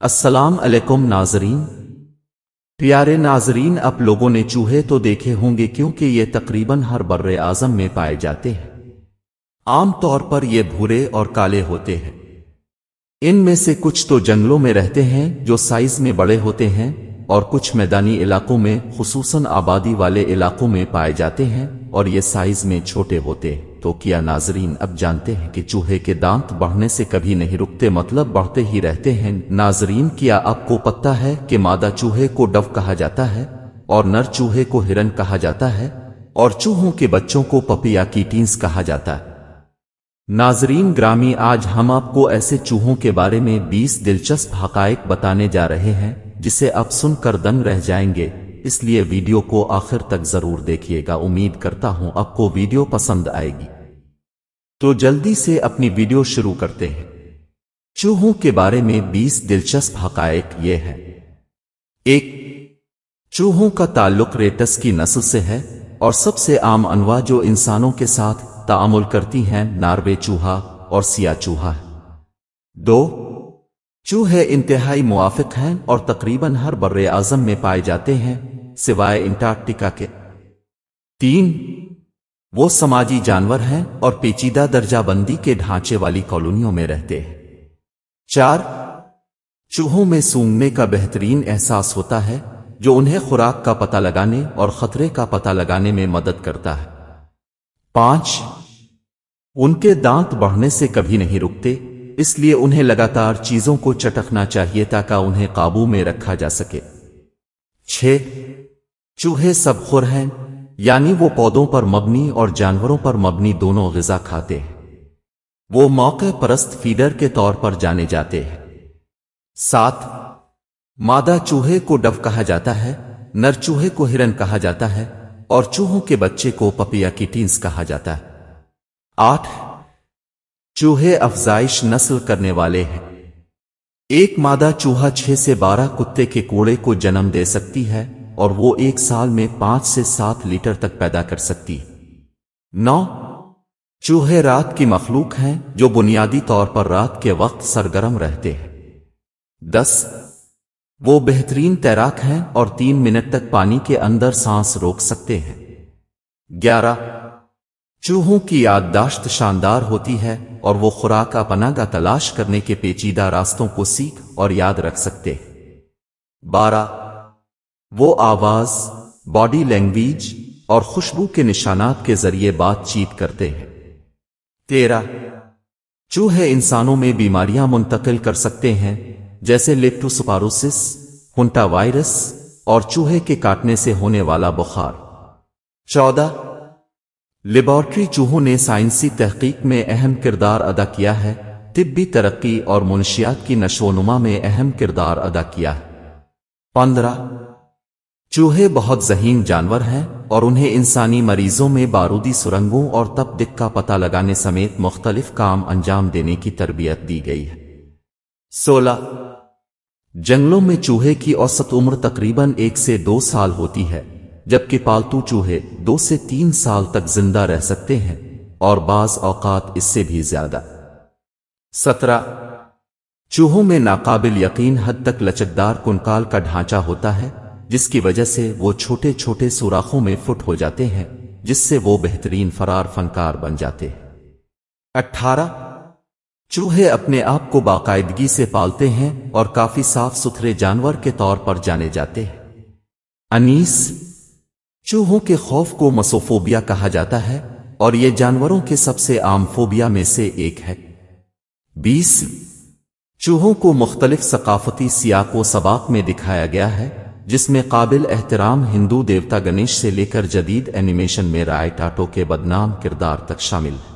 अस्सलाम अलैकुम नाजरीन प्यारे नाजरीन आप लोगों ने चूहे तो देखे होंगे क्योंकि ये तकरीबन हर बर्र आजम में पाए जाते हैं आमतौर पर ये भूरे और काले होते हैं इनमें से कुछ तो जंगलों में रहते हैं जो साइज में बड़े होते हैं और कुछ मैदानी इलाकों में खसूस आबादी वाले इलाकों में पाए जाते हैं और ये साइज में छोटे होते तो किया नाजरीन अब जानते हैं कि चूहे के दांत बढ़ने से कभी नहीं रुकते मतलब बढ़ते ही रहते हैं नाजरीन किया आपको पता है कि मादा चूहे को डव कहा जाता है और नर चूहे को हिरन कहा जाता है और चूहों के बच्चों को पपिया कीटीन्स कहा जाता है नाजरीन ग्रामी आज हम आपको ऐसे चूहों के बारे में 20 दिलचस्प हक बताने जा रहे हैं जिसे आप सुनकर दंग रह जाएंगे इसलिए वीडियो को आखिर तक जरूर देखिएगा उम्मीद करता हूं आपको वीडियो पसंद आएगी तो जल्दी से अपनी वीडियो शुरू करते हैं चूहों के बारे में 20 दिलचस्प हकायक ये है एक चूहों का ताल्लुक रेटस की नस्ल से है और सबसे आम अनवा जो इंसानों के साथ तामुल करती हैं नार्वे चूहा और सिया चूहा दो चूहे इंतहाई मुआफिक हैं और तकरीबन हर बर्र आजम में पाए जाते हैं सिवाय इंटार्कटिका के तीन वो समाजी जानवर हैं और पेचीदा दर्जाबंदी के ढांचे वाली कॉलोनियों में रहते हैं चार चूहों में सूंघने का बेहतरीन एहसास होता है जो उन्हें खुराक का पता लगाने और खतरे का पता लगाने में मदद करता है पांच उनके दांत बढ़ने से कभी नहीं रुकते इसलिए उन्हें लगातार चीजों को चटकना चाहिए ताकि उन्हें काबू में रखा जा सके छे चूहे सब खुर हैं यानी वो पौधों पर मबनी और जानवरों पर मबनी दोनों गजा खाते हैं वो मौके परस्त फीडर के तौर पर जाने जाते हैं सात मादा चूहे को डव कहा जाता है नर चूहे को हिरन कहा जाता है और चूहों के बच्चे को पपिया की टींस कहा जाता है आठ चूहे अफजाइश नस्ल करने वाले हैं एक मादा चूहा छह से बारह कुत्ते के कूड़े को जन्म दे सकती है और वो एक साल में पांच से सात लीटर तक पैदा कर सकती है नौ चूहे रात की मखलूक हैं जो बुनियादी तौर पर रात के वक्त सरगर्म रहते हैं दस वो बेहतरीन तैराक हैं और तीन मिनट तक पानी के अंदर सांस रोक सकते हैं ग्यारह चूहों की याददाश्त शानदार होती है और वो खुराक का पनागा तलाश करने के पेचीदा रास्तों को सीख और याद रख सकते बारह वो आवाज बॉडी लैंग्वेज और खुशबू के निशानात के जरिए बातचीत करते हैं तेरह चूहे इंसानों में बीमारियां मुंतकिल कर सकते हैं जैसे लिप्टोसुपारोसिस हुंटा वायरस और चूहे के काटने से होने वाला बुखार चौदह लेबॉरट्री चूहों ने साइंसी तहकीक में अहम किरदार अदा किया है तिब्बी तरक्की और मुंशियात की नशोनुमा में अहम किरदार अदा किया है पंद्रह चूहे बहुत जहीन जानवर हैं और उन्हें इंसानी मरीजों में बारूदी सुरंगों और तपदिक का पता लगाने समेत मुख्तलिफ काम अंजाम देने की तरबियत दी गई है सोलह जंगलों में चूहे की औसत उम्र तकरीबन एक से दो साल होती है जबकि पालतू चूहे दो से तीन साल तक जिंदा रह सकते हैं और बाज औकात इससे भी ज्यादा सत्रह चूहों में नाकाबिल यकीन हद तक लचकदार कुनकाल का ढांचा होता है जिसकी वजह से वो छोटे छोटे सुराखों में फुट हो जाते हैं जिससे वो बेहतरीन फरार फनकार बन जाते हैं अट्ठारह चूहे अपने आप को बाकायदगी से पालते हैं और काफी साफ सुथरे जानवर के तौर पर जाने जाते हैं अनीस चूहों के खौफ को मसोफोबिया कहा जाता है और ये जानवरों के सबसे आम फोबिया में से एक है बीस चूहों को मुख्तलिफ सकाफती सियाको सबाक में दिखाया गया है जिसमें काबिल एहतराम हिंदू देवता गणेश से लेकर जदीद एनिमेशन में राय टाटो के बदनाम किरदार तक शामिल है